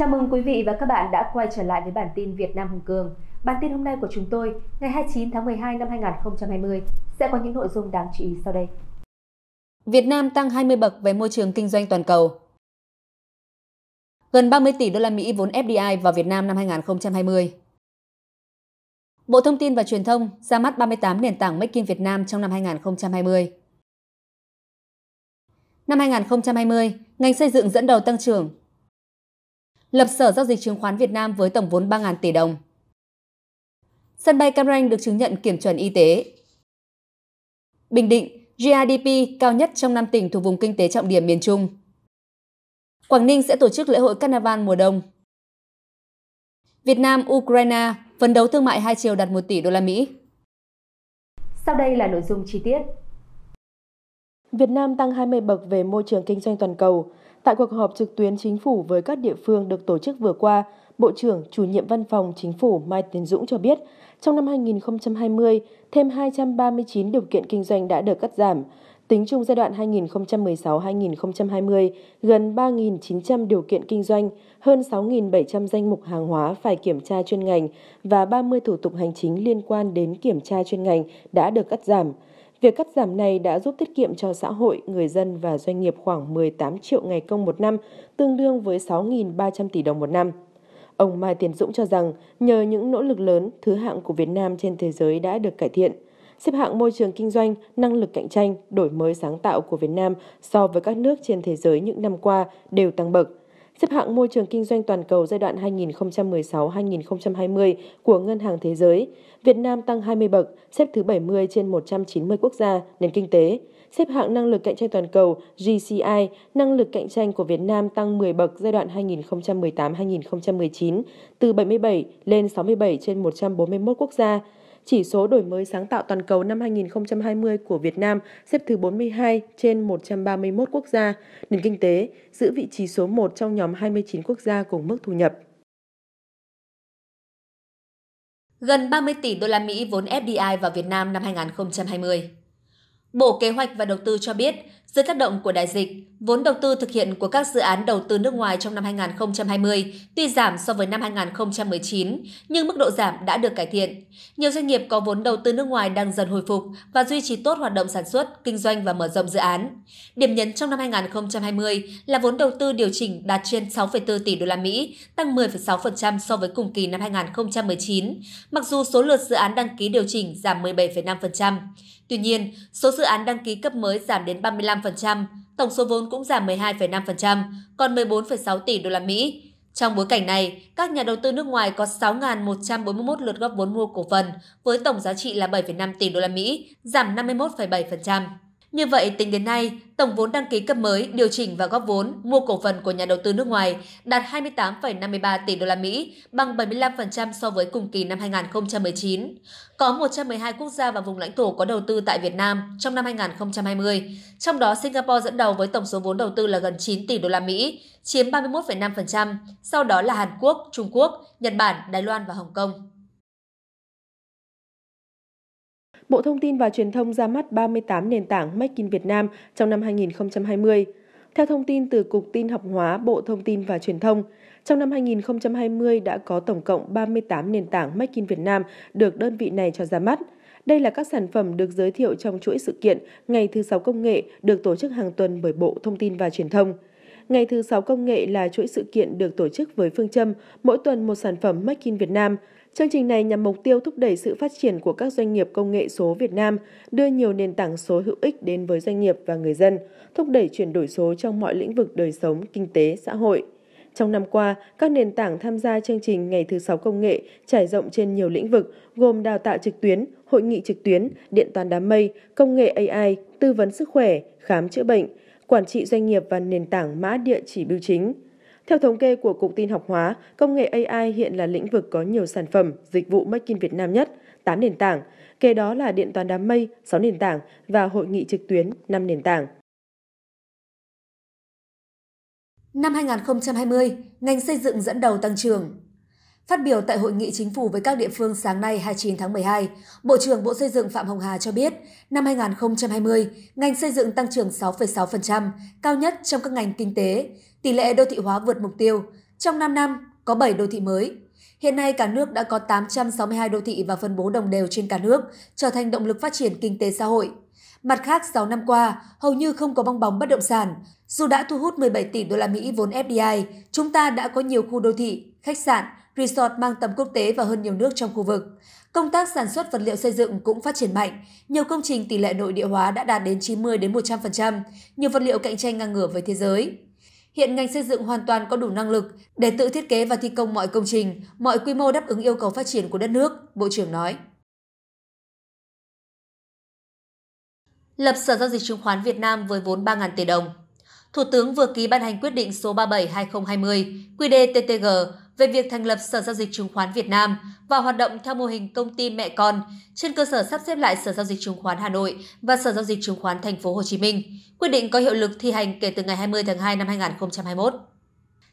Chào mừng quý vị và các bạn đã quay trở lại với bản tin Việt Nam Hùng Cường. Bản tin hôm nay của chúng tôi, ngày 29 tháng 12 năm 2020, sẽ có những nội dung đáng chú ý sau đây. Việt Nam tăng 20 bậc về môi trường kinh doanh toàn cầu. Gần 30 tỷ đô la Mỹ vốn FDI vào Việt Nam năm 2020. Bộ Thông tin và Truyền thông ra mắt 38 nền tảng Make in Việt Nam trong năm 2020. Năm 2020, ngành xây dựng dẫn đầu tăng trưởng lập Sở Giao dịch Chứng khoán Việt Nam với tổng vốn 3.000 tỷ đồng. Sân bay Cam Ranh được chứng nhận kiểm chuẩn y tế. Bình Định, GRDP cao nhất trong 5 tỉnh thuộc vùng kinh tế trọng điểm miền Trung. Quảng Ninh sẽ tổ chức lễ hội Carnival mùa đông. Việt Nam Ukraine phấn đấu thương mại hai chiều đạt 1 tỷ đô la Mỹ. Sau đây là nội dung chi tiết. Việt Nam tăng 20 bậc về môi trường kinh doanh toàn cầu. Tại cuộc họp trực tuyến chính phủ với các địa phương được tổ chức vừa qua, Bộ trưởng Chủ nhiệm Văn phòng Chính phủ Mai Tiến Dũng cho biết, trong năm 2020, thêm 239 điều kiện kinh doanh đã được cắt giảm. Tính chung giai đoạn 2016-2020, gần 3.900 điều kiện kinh doanh, hơn 6.700 danh mục hàng hóa phải kiểm tra chuyên ngành và 30 thủ tục hành chính liên quan đến kiểm tra chuyên ngành đã được cắt giảm. Việc cắt giảm này đã giúp tiết kiệm cho xã hội, người dân và doanh nghiệp khoảng 18 triệu ngày công một năm, tương đương với 6.300 tỷ đồng một năm. Ông Mai Tiến Dũng cho rằng, nhờ những nỗ lực lớn, thứ hạng của Việt Nam trên thế giới đã được cải thiện. Xếp hạng môi trường kinh doanh, năng lực cạnh tranh, đổi mới sáng tạo của Việt Nam so với các nước trên thế giới những năm qua đều tăng bậc, xếp hạng môi trường kinh doanh toàn cầu giai đoạn 2016-2020 của Ngân hàng Thế giới, Việt Nam tăng 20 bậc, xếp thứ 70 trên 190 quốc gia, nền kinh tế. Xếp hạng năng lực cạnh tranh toàn cầu GCI, năng lực cạnh tranh của Việt Nam tăng 10 bậc giai đoạn 2018-2019, từ 77 lên 67 trên 141 quốc gia, chỉ số đổi mới sáng tạo toàn cầu năm 2020 của Việt Nam xếp thứ 42 trên 131 quốc gia, nền kinh tế giữ vị trí số 1 trong nhóm 29 quốc gia cùng mức thu nhập. Gần 30 tỷ đô la Mỹ vốn FDI vào Việt Nam năm 2020. Bộ Kế hoạch và Đầu tư cho biết, dưới tác động của đại dịch, vốn đầu tư thực hiện của các dự án đầu tư nước ngoài trong năm 2020 tuy giảm so với năm 2019, nhưng mức độ giảm đã được cải thiện. Nhiều doanh nghiệp có vốn đầu tư nước ngoài đang dần hồi phục và duy trì tốt hoạt động sản xuất, kinh doanh và mở rộng dự án. Điểm nhấn trong năm 2020 là vốn đầu tư điều chỉnh đạt trên 6,4 tỷ đô la Mỹ, tăng 10,6% so với cùng kỳ năm 2019, mặc dù số lượt dự án đăng ký điều chỉnh giảm 17,5%. Tuy nhiên, số dự án đăng ký cấp mới giảm đến 35 15%, tổng số vốn cũng giảm 12,5%, còn 14,6 tỷ đô la Mỹ. Trong bối cảnh này, các nhà đầu tư nước ngoài có 6.141 lượt góp vốn mua cổ phần với tổng giá trị là 7,5 tỷ đô la Mỹ, giảm 51,7%. Như vậy, tính đến nay, tổng vốn đăng ký cấp mới, điều chỉnh và góp vốn mua cổ phần của nhà đầu tư nước ngoài đạt 28,53 tỷ đô la Mỹ, bằng 75% so với cùng kỳ năm 2019. Có 112 quốc gia và vùng lãnh thổ có đầu tư tại Việt Nam trong năm 2020, trong đó Singapore dẫn đầu với tổng số vốn đầu tư là gần 9 tỷ đô la Mỹ, chiếm 31,5%, sau đó là Hàn Quốc, Trung Quốc, Nhật Bản, Đài Loan và Hồng Kông. Bộ Thông tin và Truyền thông ra mắt 38 nền tảng Make in Việt Nam trong năm 2020. Theo thông tin từ Cục Tin học hóa Bộ Thông tin và Truyền thông, trong năm 2020 đã có tổng cộng 38 nền tảng Make in Việt Nam được đơn vị này cho ra mắt. Đây là các sản phẩm được giới thiệu trong chuỗi sự kiện Ngày thứ 6 Công nghệ được tổ chức hàng tuần bởi Bộ Thông tin và Truyền thông. Ngày thứ 6 Công nghệ là chuỗi sự kiện được tổ chức với phương châm mỗi tuần một sản phẩm Make in Việt Nam – Chương trình này nhằm mục tiêu thúc đẩy sự phát triển của các doanh nghiệp công nghệ số Việt Nam, đưa nhiều nền tảng số hữu ích đến với doanh nghiệp và người dân, thúc đẩy chuyển đổi số trong mọi lĩnh vực đời sống, kinh tế, xã hội. Trong năm qua, các nền tảng tham gia chương trình Ngày thứ sáu công nghệ trải rộng trên nhiều lĩnh vực gồm đào tạo trực tuyến, hội nghị trực tuyến, điện toán đám mây, công nghệ AI, tư vấn sức khỏe, khám chữa bệnh, quản trị doanh nghiệp và nền tảng mã địa chỉ bưu chính. Theo thống kê của Cục Tin học hóa, công nghệ AI hiện là lĩnh vực có nhiều sản phẩm, dịch vụ Make in Việt Nam nhất, 8 nền tảng, kế đó là điện toán đám mây, 6 nền tảng và hội nghị trực tuyến, 5 nền tảng. Năm 2020, ngành xây dựng dẫn đầu tăng trưởng. Phát biểu tại hội nghị chính phủ với các địa phương sáng nay 29 tháng 12, Bộ trưởng Bộ Xây dựng Phạm Hồng Hà cho biết, năm 2020, ngành xây dựng tăng trưởng 6,6%, cao nhất trong các ngành kinh tế, Tỷ lệ đô thị hóa vượt mục tiêu, trong 5 năm có 7 đô thị mới. Hiện nay cả nước đã có 862 đô thị và phân bố đồng đều trên cả nước, trở thành động lực phát triển kinh tế xã hội. Mặt khác, 6 năm qua, hầu như không có bong bóng bất động sản. Dù đã thu hút 17 tỷ đô la Mỹ vốn FDI, chúng ta đã có nhiều khu đô thị, khách sạn, resort mang tầm quốc tế và hơn nhiều nước trong khu vực. Công tác sản xuất vật liệu xây dựng cũng phát triển mạnh, nhiều công trình tỷ lệ nội địa hóa đã đạt đến 90 đến 100%, nhiều vật liệu cạnh tranh ngang ngửa với thế giới. Hiện ngành xây dựng hoàn toàn có đủ năng lực để tự thiết kế và thi công mọi công trình, mọi quy mô đáp ứng yêu cầu phát triển của đất nước, Bộ trưởng nói. Lập Sở Giao dịch Chứng khoán Việt Nam với vốn 3.000 tỷ đồng Thủ tướng vừa ký ban hành quyết định số 37-2020 QDTTG về việc thành lập Sở Giao dịch Chứng khoán Việt Nam và hoạt động theo mô hình công ty mẹ con trên cơ sở sắp xếp lại Sở Giao dịch Chứng khoán Hà Nội và Sở Giao dịch Chứng khoán Thành phố Hồ Chí Minh. Quyết định có hiệu lực thi hành kể từ ngày 20 tháng 2 năm 2021.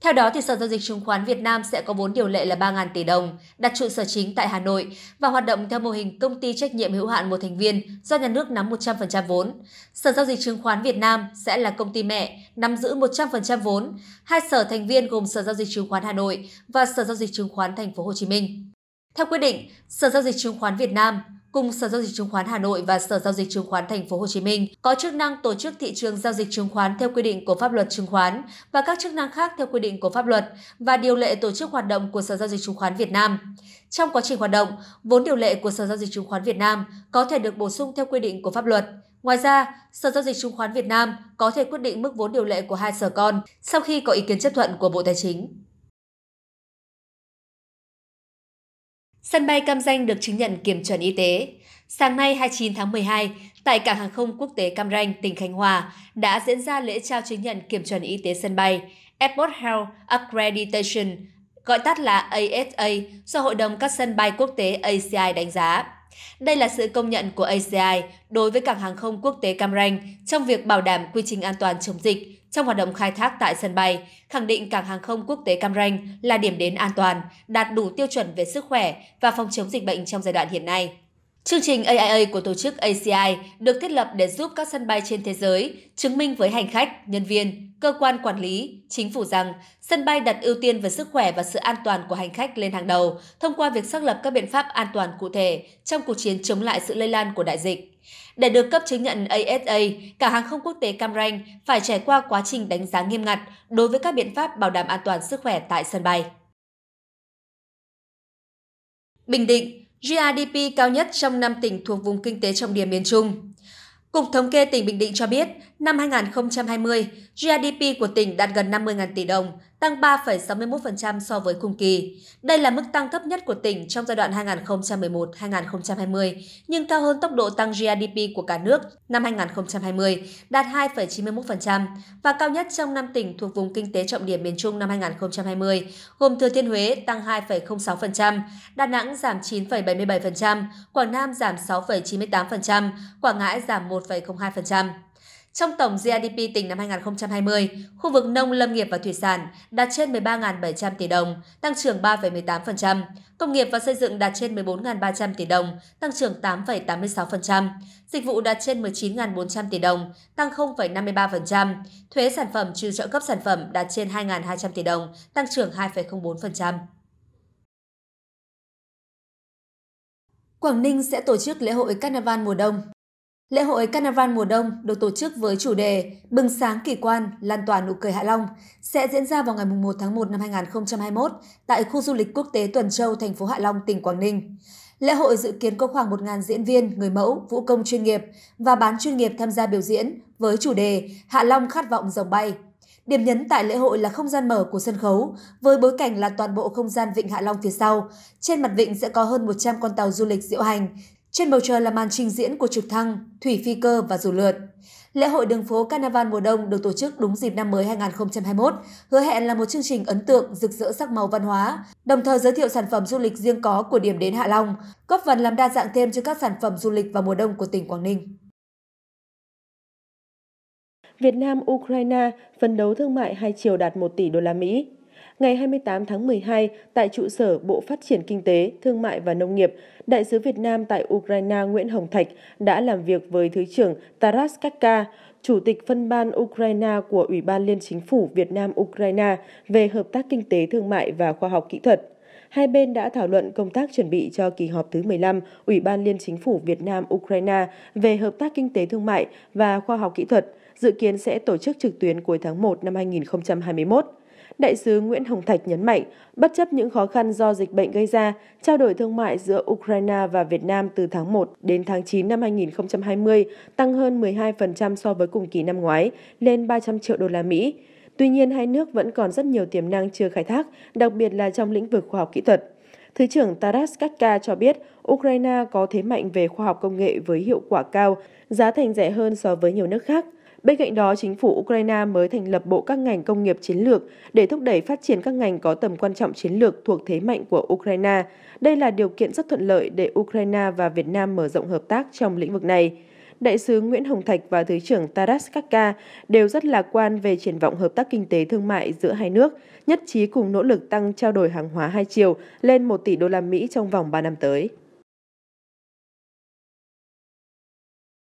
Theo đó, thì Sở Giao dịch Chứng khoán Việt Nam sẽ có vốn điều lệ là 3.000 tỷ đồng, đặt trụ sở chính tại Hà Nội và hoạt động theo mô hình công ty trách nhiệm hữu hạn một thành viên do nhà nước nắm 100% vốn. Sở Giao dịch Chứng khoán Việt Nam sẽ là công ty mẹ, nắm giữ 100% vốn. Hai sở thành viên gồm Sở Giao dịch Chứng khoán Hà Nội và Sở Giao dịch Chứng khoán Thành phố Hồ Chí Minh. Theo quyết định, Sở Giao dịch Chứng khoán Việt Nam cùng Sở giao dịch chứng khoán Hà Nội và Sở giao dịch chứng khoán Thành phố Hồ Chí Minh có chức năng tổ chức thị trường giao dịch chứng khoán theo quy định của pháp luật chứng khoán và các chức năng khác theo quy định của pháp luật và điều lệ tổ chức hoạt động của Sở giao dịch chứng khoán Việt Nam. Trong quá trình hoạt động, vốn điều lệ của Sở giao dịch chứng khoán Việt Nam có thể được bổ sung theo quy định của pháp luật. Ngoài ra, Sở giao dịch chứng khoán Việt Nam có thể quyết định mức vốn điều lệ của hai sở con sau khi có ý kiến chấp thuận của Bộ Tài chính. Sân bay Cam Ranh được chứng nhận kiểm chuẩn y tế. Sáng nay 29 tháng 12, tại Cảng hàng không quốc tế Cam Ranh, tỉnh Khánh Hòa, đã diễn ra lễ trao chứng nhận kiểm chuẩn y tế sân bay Airport Health Accreditation, gọi tắt là ASA, do Hội đồng các sân bay quốc tế ACI đánh giá. Đây là sự công nhận của ACI đối với cảng hàng không quốc tế Cam Ranh trong việc bảo đảm quy trình an toàn chống dịch trong hoạt động khai thác tại sân bay, khẳng định cảng hàng không quốc tế Cam Ranh là điểm đến an toàn, đạt đủ tiêu chuẩn về sức khỏe và phòng chống dịch bệnh trong giai đoạn hiện nay. Chương trình AIA của tổ chức ACI được thiết lập để giúp các sân bay trên thế giới chứng minh với hành khách, nhân viên, cơ quan quản lý, chính phủ rằng sân bay đặt ưu tiên về sức khỏe và sự an toàn của hành khách lên hàng đầu thông qua việc xác lập các biện pháp an toàn cụ thể trong cuộc chiến chống lại sự lây lan của đại dịch. Để được cấp chứng nhận ASA, cả hàng không quốc tế Cam Ranh phải trải qua quá trình đánh giá nghiêm ngặt đối với các biện pháp bảo đảm an toàn sức khỏe tại sân bay. Bình Định GRDP cao nhất trong năm tỉnh thuộc vùng kinh tế trọng điểm miền Trung. Cục Thống kê tỉnh Bình Định cho biết, Năm 2020, GDP của tỉnh đạt gần 50.000 tỷ đồng, tăng 3,61% so với cùng kỳ. Đây là mức tăng thấp nhất của tỉnh trong giai đoạn 2011-2020, nhưng cao hơn tốc độ tăng GDP của cả nước năm 2020 đạt 2,91% và cao nhất trong năm tỉnh thuộc vùng kinh tế trọng điểm miền Trung năm 2020, gồm Thừa Thiên Huế tăng 2,06%, Đà Nẵng giảm 9,77%, Quảng Nam giảm 6,98%, Quảng Ngãi giảm 1,02%. Trong tổng GDP tỉnh năm 2020, khu vực nông lâm nghiệp và thủy sản đạt trên 13.700 tỷ đồng, tăng trưởng 3,18%, công nghiệp và xây dựng đạt trên 14.300 tỷ đồng, tăng trưởng 8,86%, dịch vụ đạt trên 19.400 tỷ đồng, tăng 0,53%, thuế sản phẩm trừ trợ cấp sản phẩm đạt trên 2.200 tỷ đồng, tăng trưởng 2,04%. Quảng Ninh sẽ tổ chức lễ hội Carnival mùa đông. Lễ hội Carnival mùa đông được tổ chức với chủ đề Bừng sáng kỳ quan, lan tỏa nụ cười Hạ Long sẽ diễn ra vào ngày 1 tháng 1 năm 2021 tại khu du lịch quốc tế Tuần Châu, thành phố Hạ Long, tỉnh Quảng Ninh. Lễ hội dự kiến có khoảng 1.000 diễn viên, người mẫu, vũ công chuyên nghiệp và bán chuyên nghiệp tham gia biểu diễn với chủ đề Hạ Long khát vọng dòng bay. Điểm nhấn tại lễ hội là không gian mở của sân khấu, với bối cảnh là toàn bộ không gian vịnh Hạ Long phía sau. Trên mặt vịnh sẽ có hơn 100 con tàu du lịch diễu hành, trên bầu trời là màn trình diễn của trực thăng, thủy phi cơ và dù lượn. Lễ hội đường phố Carnival mùa đông được tổ chức đúng dịp năm mới 2021, hứa hẹn là một chương trình ấn tượng rực rỡ sắc màu văn hóa, đồng thời giới thiệu sản phẩm du lịch riêng có của điểm đến Hạ Long, góp phần làm đa dạng thêm cho các sản phẩm du lịch vào mùa đông của tỉnh Quảng Ninh. Việt Nam Ukraine phân đấu thương mại hai chiều đạt 1 tỷ đô la Mỹ ngày 28 tháng 12 tại trụ sở Bộ Phát triển Kinh tế, Thương mại và Nông nghiệp, Đại sứ Việt Nam tại Ukraine Nguyễn Hồng Thạch đã làm việc với Thứ trưởng Taras Kaka, Chủ tịch phân ban Ukraine của Ủy ban Liên Chính phủ Việt Nam-Ukraine về hợp tác kinh tế, thương mại và khoa học kỹ thuật hai bên đã thảo luận công tác chuẩn bị cho kỳ họp thứ 15 Ủy ban Liên Chính phủ Việt Nam-Ukraine về hợp tác kinh tế thương mại và khoa học kỹ thuật, dự kiến sẽ tổ chức trực tuyến cuối tháng 1 năm 2021. Đại sứ Nguyễn Hồng Thạch nhấn mạnh, bất chấp những khó khăn do dịch bệnh gây ra, trao đổi thương mại giữa Ukraine và Việt Nam từ tháng 1 đến tháng 9 năm 2020 tăng hơn 12% so với cùng kỳ năm ngoái, lên 300 triệu đô la Mỹ. Tuy nhiên, hai nước vẫn còn rất nhiều tiềm năng chưa khai thác, đặc biệt là trong lĩnh vực khoa học kỹ thuật. Thứ trưởng Taras Katka cho biết Ukraine có thế mạnh về khoa học công nghệ với hiệu quả cao, giá thành rẻ hơn so với nhiều nước khác – Bên cạnh đó, chính phủ Ukraine mới thành lập Bộ các ngành công nghiệp chiến lược để thúc đẩy phát triển các ngành có tầm quan trọng chiến lược thuộc thế mạnh của Ukraine. Đây là điều kiện rất thuận lợi để Ukraine và Việt Nam mở rộng hợp tác trong lĩnh vực này. Đại sứ Nguyễn Hồng Thạch và Thứ trưởng Taras Kaka đều rất lạc quan về triển vọng hợp tác kinh tế thương mại giữa hai nước, nhất trí cùng nỗ lực tăng trao đổi hàng hóa hai chiều lên 1 tỷ đô la Mỹ trong vòng 3 năm tới.